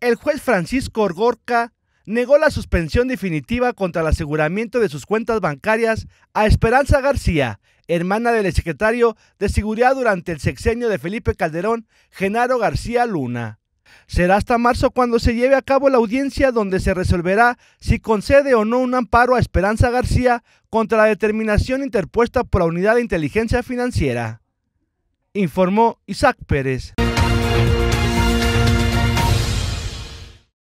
El juez Francisco Orgorca negó la suspensión definitiva contra el aseguramiento de sus cuentas bancarias a Esperanza García, hermana del secretario de Seguridad durante el sexenio de Felipe Calderón, Genaro García Luna. Será hasta marzo cuando se lleve a cabo la audiencia donde se resolverá si concede o no un amparo a Esperanza García contra la determinación interpuesta por la Unidad de Inteligencia Financiera. Informó Isaac Pérez.